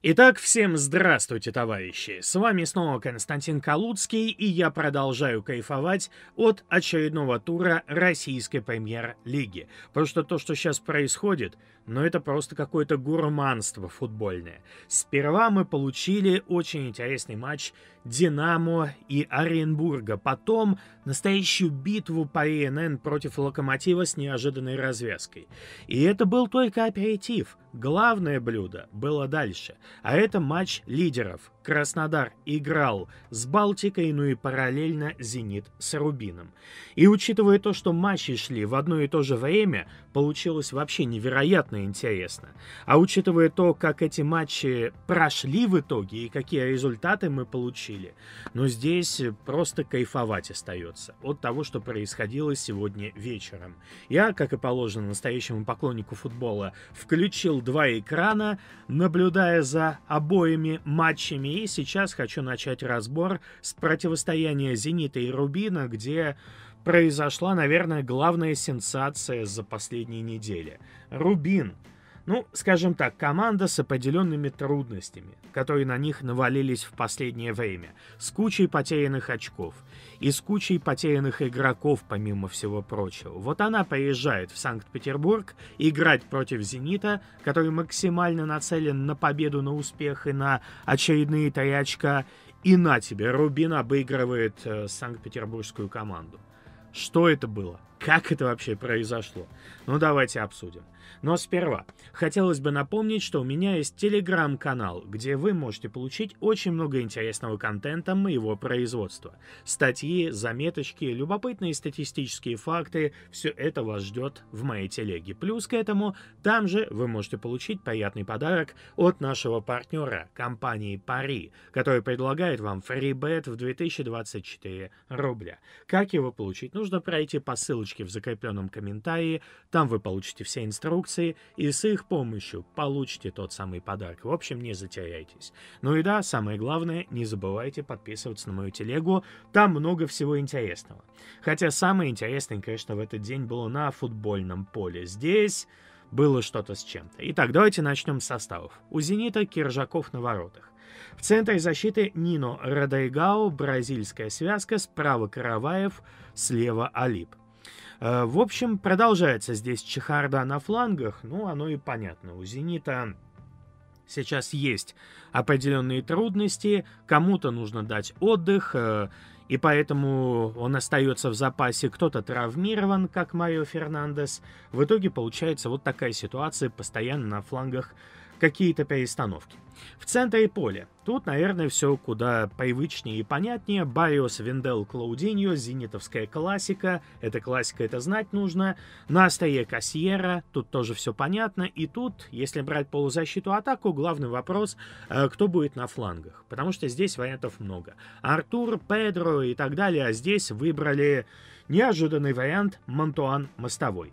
Итак, всем здравствуйте, товарищи! С вами снова Константин Калуцкий, и я продолжаю кайфовать от очередного тура российской премьер-лиги. Просто то, что сейчас происходит, ну это просто какое-то гурманство футбольное. Сперва мы получили очень интересный матч «Динамо» и «Оренбурга», потом настоящую битву по ИНН против «Локомотива» с неожиданной развязкой. И это был только аперитив. Главное блюдо было дальше — а это матч лидеров. Краснодар играл с Балтикой, ну и параллельно «Зенит» с «Рубином». И учитывая то, что матчи шли в одно и то же время, получилось вообще невероятно интересно. А учитывая то, как эти матчи прошли в итоге и какие результаты мы получили, ну здесь просто кайфовать остается от того, что происходило сегодня вечером. Я, как и положено настоящему поклоннику футбола, включил два экрана, наблюдая за обоими матчами и сейчас хочу начать разбор с противостояния «Зенита» и «Рубина», где произошла, наверное, главная сенсация за последние недели. «Рубин» Ну, скажем так, команда с определенными трудностями, которые на них навалились в последнее время, с кучей потерянных очков и с кучей потерянных игроков, помимо всего прочего. Вот она приезжает в Санкт-Петербург играть против «Зенита», который максимально нацелен на победу, на успех и на очередные три очка, и на тебе, Рубин обыгрывает э, санкт-петербургскую команду. Что это было? Как это вообще произошло? Ну давайте обсудим. Но сперва, хотелось бы напомнить, что у меня есть телеграм-канал, где вы можете получить очень много интересного контента моего производства. Статьи, заметочки, любопытные статистические факты, все это вас ждет в моей телеге. Плюс к этому, там же вы можете получить приятный подарок от нашего партнера, компании Пари, которая предлагает вам фрибет в 2024 рубля. Как его получить? Нужно пройти по ссылочке ссылочки в закрепленном комментарии, там вы получите все инструкции, и с их помощью получите тот самый подарок. В общем, не затеряйтесь. Ну и да, самое главное, не забывайте подписываться на мою телегу, там много всего интересного. Хотя самое интересное, конечно, в этот день было на футбольном поле. Здесь было что-то с чем-то. Итак, давайте начнем с составов. У «Зенита» Киржаков на воротах. В центре защиты Нино Радайгау, бразильская связка, справа Караваев, слева Алип. Э, в общем, продолжается здесь чехарда на флангах, ну, оно и понятно. У «Зенита» сейчас есть определенные трудности, кому-то нужно дать отдых, э, и поэтому он остается в запасе, кто-то травмирован, как Майо Фернандес. В итоге получается вот такая ситуация постоянно на флангах какие-то перестановки. В центре поля. Тут, наверное, все куда привычнее и понятнее. Байос Вендел, Клаудиньо, зенитовская классика. Эта классика, это знать нужно. Настая Кассиера, тут тоже все понятно. И тут, если брать полузащиту атаку, главный вопрос, э, кто будет на флангах. Потому что здесь вариантов много. Артур, Педро и так далее. А здесь выбрали неожиданный вариант Монтуан Мостовой.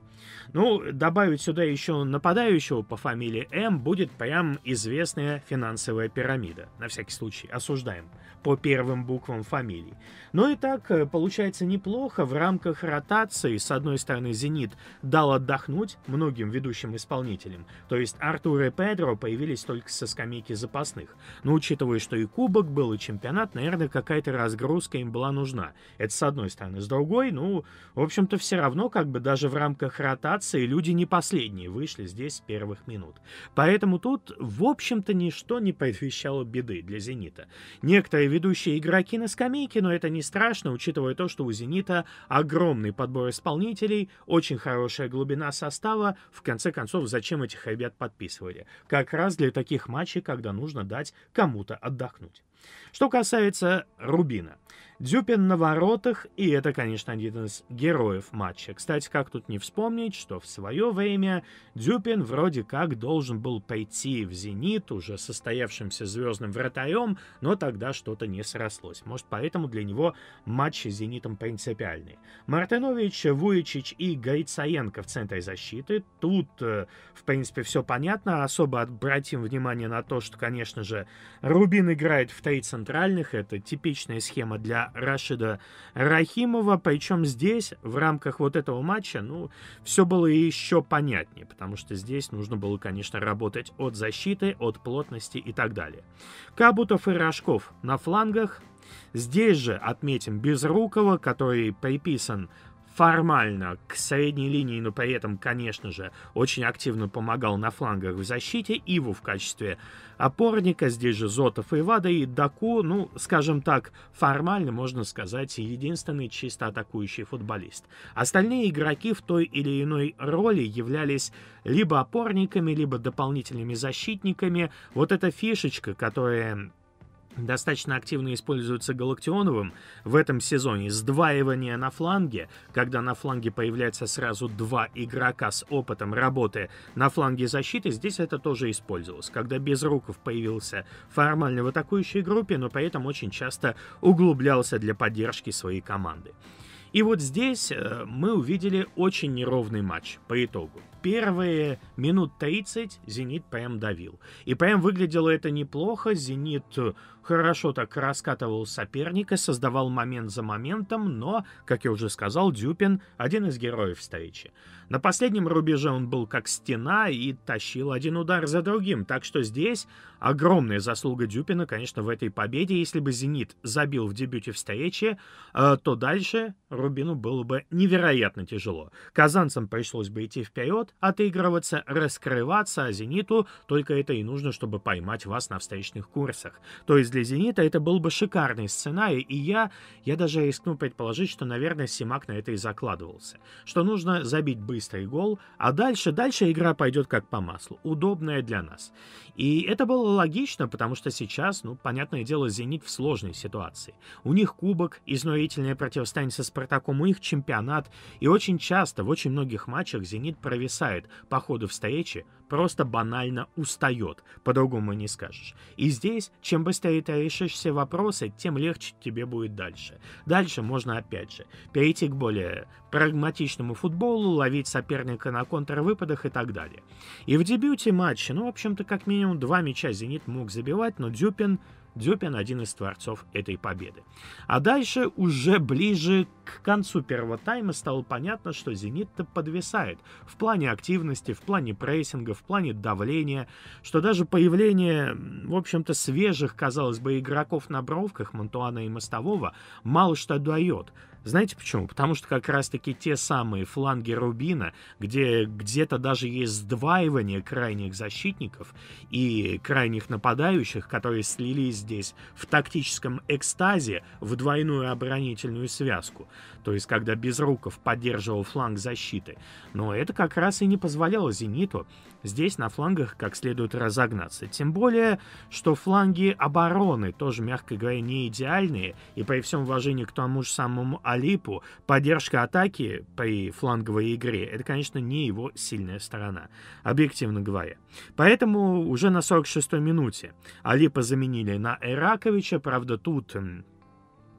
Ну, добавить сюда еще нападающего по фамилии М будет прям известная финансовая пирамида. На всякий случай, осуждаем по первым буквам фамилий. Но ну и так э, получается неплохо в рамках ротации. С одной стороны, «Зенит» дал отдохнуть многим ведущим исполнителям. То есть Артур и Педро появились только со скамейки запасных. Но учитывая, что и кубок был, и чемпионат, наверное, какая-то разгрузка им была нужна. Это с одной стороны. С другой, ну, в общем-то, все равно как бы даже в рамках ротации люди не последние вышли здесь с первых минут. Поэтому тут, в общем-то, ничто не предвещало беды для «Зенита». Некоторые ведущие игроки на скамейке, но это не страшно, учитывая то, что у «Зенита» огромный подбор исполнителей, очень хорошая глубина состава. В конце концов, зачем этих ребят подписывали? Как раз для таких матчей, когда нужно дать кому-то отдохнуть. Что касается Рубина. Дзюпин на воротах, и это, конечно, один из героев матча. Кстати, как тут не вспомнить, что в свое время Дзюпин вроде как должен был пойти в «Зенит» уже состоявшимся звездным вратарем, но тогда что-то не срослось. Может, поэтому для него матчи с «Зенитом» принципиальные. Мартынович, Вуичич и Гайцаенко в центре защиты. Тут, э, в принципе, все понятно. Особо обратим внимание на то, что, конечно же, Рубин играет в 3 Рейд Центральных. Это типичная схема для Рашида Рахимова. Причем здесь, в рамках вот этого матча, ну, все было еще понятнее, потому что здесь нужно было, конечно, работать от защиты, от плотности и так далее. Кабутов и Рожков на флангах. Здесь же отметим Безрукова, который приписан формально к средней линии, но при этом, конечно же, очень активно помогал на флангах в защите, Иву в качестве опорника, здесь же Зотов и Вада, и Даку, ну, скажем так, формально, можно сказать, единственный чисто атакующий футболист. Остальные игроки в той или иной роли являлись либо опорниками, либо дополнительными защитниками. Вот эта фишечка, которая достаточно активно используется Галактионовым в этом сезоне. Сдваивание на фланге, когда на фланге появляется сразу два игрока с опытом работы на фланге защиты, здесь это тоже использовалось. Когда Безруков появился формально в атакующей группе, но при этом очень часто углублялся для поддержки своей команды. И вот здесь э, мы увидели очень неровный матч по итогу. Первые минут 30 «Зенит» прям давил. И прям выглядело это неплохо. «Зенит» хорошо так раскатывал соперника, создавал момент за моментом, но, как я уже сказал, Дюпин — один из героев встречи. На последнем рубеже он был как стена и тащил один удар за другим, так что здесь огромная заслуга Дюпина, конечно, в этой победе. Если бы «Зенит» забил в дебюте встречи, э, то дальше Рубину было бы невероятно тяжело. Казанцам пришлось бы идти вперед, отыгрываться, раскрываться, а «Зениту» только это и нужно, чтобы поймать вас на встречных курсах. То есть для «Зенита» это был бы шикарный сценарий, и я, я даже рискну предположить, что, наверное, Симак на это и закладывался. Что нужно забить быстрый гол, а дальше, дальше игра пойдет как по маслу, удобная для нас. И это было логично, потому что сейчас, ну, понятное дело, «Зенит» в сложной ситуации. У них кубок, изнурительное противостояние со «Спартаком», у них чемпионат, и очень часто в очень многих матчах «Зенит» провисает по ходу встречи, просто банально устает, по-другому не скажешь. И здесь, чем быстрее ты решишь все вопросы, тем легче тебе будет дальше. Дальше можно опять же перейти к более прагматичному футболу, ловить соперника на контрвыпадах и так далее. И в дебюте матча, ну, в общем-то, как минимум два мяча «Зенит» мог забивать, но Дзюпин Дюпин один из творцов этой победы. А дальше уже ближе к концу первого тайма стало понятно, что «Зенит»-то подвисает в плане активности, в плане прессинга, в плане давления, что даже появление, в общем-то, свежих, казалось бы, игроков на бровках Монтуана и Мостового мало что дает – знаете почему? Потому что как раз-таки те самые фланги Рубина, где где-то даже есть сдваивание крайних защитников и крайних нападающих, которые слились здесь в тактическом экстазе в двойную оборонительную связку. То есть, когда Безруков поддерживал фланг защиты. Но это как раз и не позволяло «Зениту» здесь на флангах как следует разогнаться. Тем более, что фланги обороны тоже, мягко говоря, не идеальные, и при всем уважении к тому же самому Алипу, поддержка атаки при фланговой игре, это, конечно, не его сильная сторона, объективно говоря. Поэтому уже на 46-й минуте Алипа заменили на Эраковича, правда, тут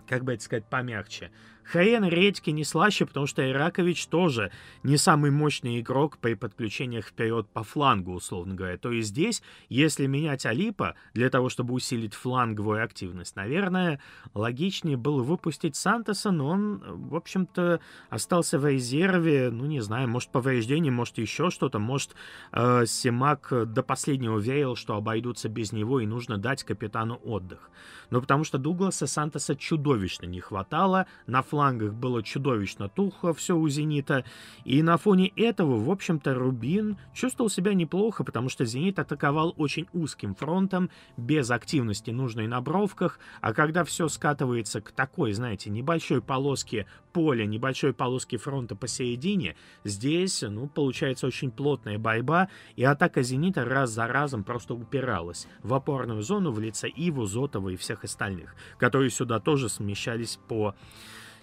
как бы это сказать помягче. Хаен редьки не слаще, потому что Иракович тоже не самый мощный игрок при подключениях вперед по флангу, условно говоря. То есть здесь, если менять Алипа для того, чтобы усилить фланговую активность, наверное, логичнее было выпустить Сантоса, но он, в общем-то, остался в резерве, ну, не знаю, может, повреждение, может, еще что-то, может, э, Симак до последнего верил, что обойдутся без него и нужно дать капитану отдых. Но потому что Дугласа Сантоса чудовищно не хватало на фланге флангах было чудовищно тухло все у «Зенита», и на фоне этого, в общем-то, Рубин чувствовал себя неплохо, потому что «Зенит» атаковал очень узким фронтом, без активности нужной на бровках, а когда все скатывается к такой, знаете, небольшой полоске поля, небольшой полоске фронта посередине, здесь, ну, получается очень плотная борьба, и атака «Зенита» раз за разом просто упиралась в опорную зону в лице Иву, Зотова и всех остальных, которые сюда тоже смещались по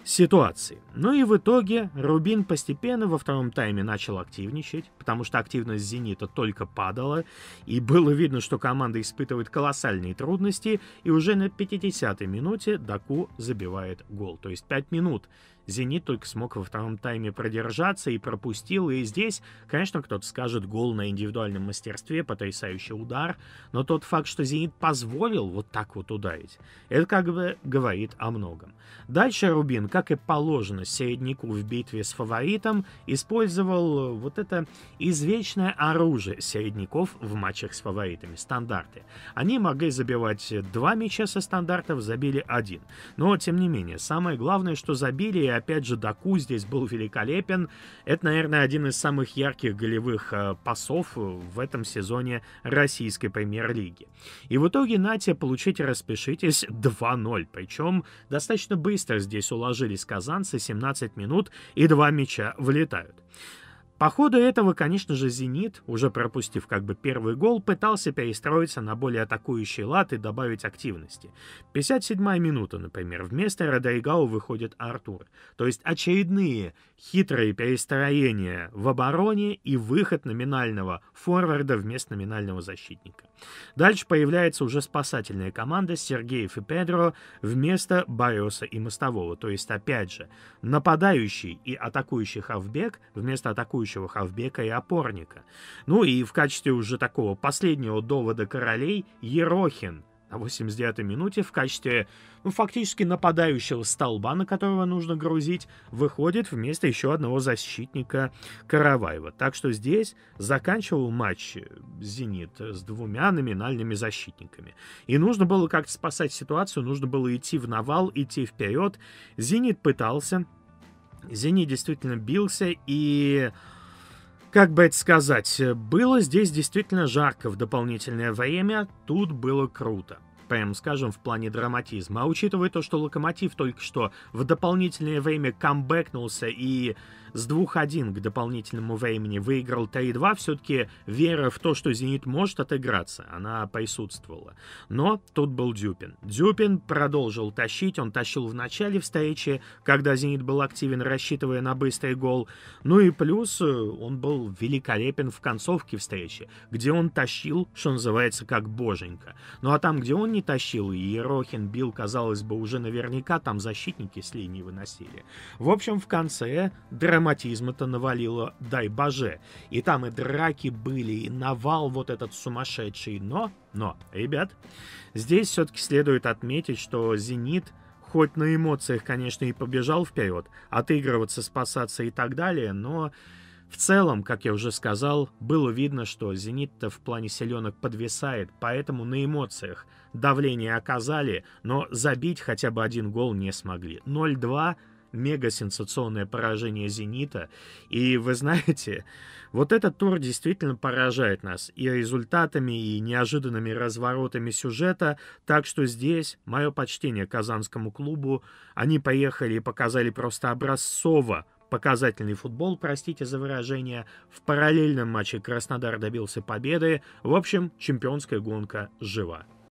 ситуации. Ну и в итоге Рубин постепенно во втором тайме начал активничать, потому что активность «Зенита» только падала, и было видно, что команда испытывает колоссальные трудности, и уже на 50-й минуте Даку забивает гол. То есть 5 минут «Зенит» только смог во втором тайме продержаться и пропустил. И здесь, конечно, кто-то скажет гол на индивидуальном мастерстве, потрясающий удар. Но тот факт, что «Зенит» позволил вот так вот ударить, это как бы говорит о многом. Дальше Рубин, как и положено середнику в битве с фаворитом, использовал э, вот это извечное оружие середников в матчах с фаворитами, стандарты. Они могли забивать два мяча со стандартов, забили один. Но, тем не менее, самое главное, что забили опять же, Даку здесь был великолепен. Это, наверное, один из самых ярких голевых э, пасов э, в этом сезоне российской премьер-лиги. И в итоге Натя получите, распишитесь 2-0. Причем достаточно быстро здесь уложились казанцы, 17 минут и два мяча влетают. По ходу этого, конечно же, «Зенит», уже пропустив как бы первый гол, пытался перестроиться на более атакующий лад и добавить активности. 57-я минута, например, вместо Родригау выходит Артур. То есть очередные хитрые перестроения в обороне и выход номинального форварда вместо номинального защитника. Дальше появляется уже спасательная команда Сергеев и Педро вместо Бариоса и Мостового. То есть, опять же, нападающий и атакующий хавбек вместо атакующего хавбека и опорника. Ну и в качестве уже такого последнего довода королей Ерохин – на 89-й минуте в качестве, ну, фактически нападающего столба, на которого нужно грузить, выходит вместо еще одного защитника Караваева. Так что здесь заканчивал матч «Зенит» с двумя номинальными защитниками. И нужно было как-то спасать ситуацию, нужно было идти в навал, идти вперед. «Зенит» пытался, «Зенит» действительно бился, и как бы это сказать, э, было здесь действительно жарко в дополнительное время, тут было круто. Прям скажем, в плане драматизма. А учитывая то, что Локомотив только что в дополнительное время камбэкнулся и с 2-1 к дополнительному времени выиграл 3-2, все-таки вера в то, что «Зенит» может отыграться, она присутствовала. Но тут был Дюпин. Дюпин продолжил тащить, он тащил в начале встречи, когда «Зенит» был активен, рассчитывая на быстрый гол. Ну и плюс э, он был великолепен в концовке встречи, где он тащил, что называется, как боженька. Ну а там, где он не тащил, и Ерохин бил, казалось бы, уже наверняка, там защитники с линии выносили. В общем, в конце драма драматизма-то навалило, дай боже. И там и драки были, и навал вот этот сумасшедший. Но, но, ребят, здесь все-таки следует отметить, что «Зенит» хоть на эмоциях, конечно, и побежал вперед, отыгрываться, спасаться и так далее, но в целом, как я уже сказал, было видно, что «Зенит»-то в плане селенок подвисает, поэтому на эмоциях давление оказали, но забить хотя бы один гол не смогли. 0-2 мега-сенсационное поражение «Зенита». И вы знаете, вот этот тур действительно поражает нас и результатами, и неожиданными разворотами сюжета, так что здесь мое почтение казанскому клубу. Они поехали и показали просто образцово показательный футбол, простите за выражение. В параллельном матче Краснодар добился победы. В общем, чемпионская гонка жива.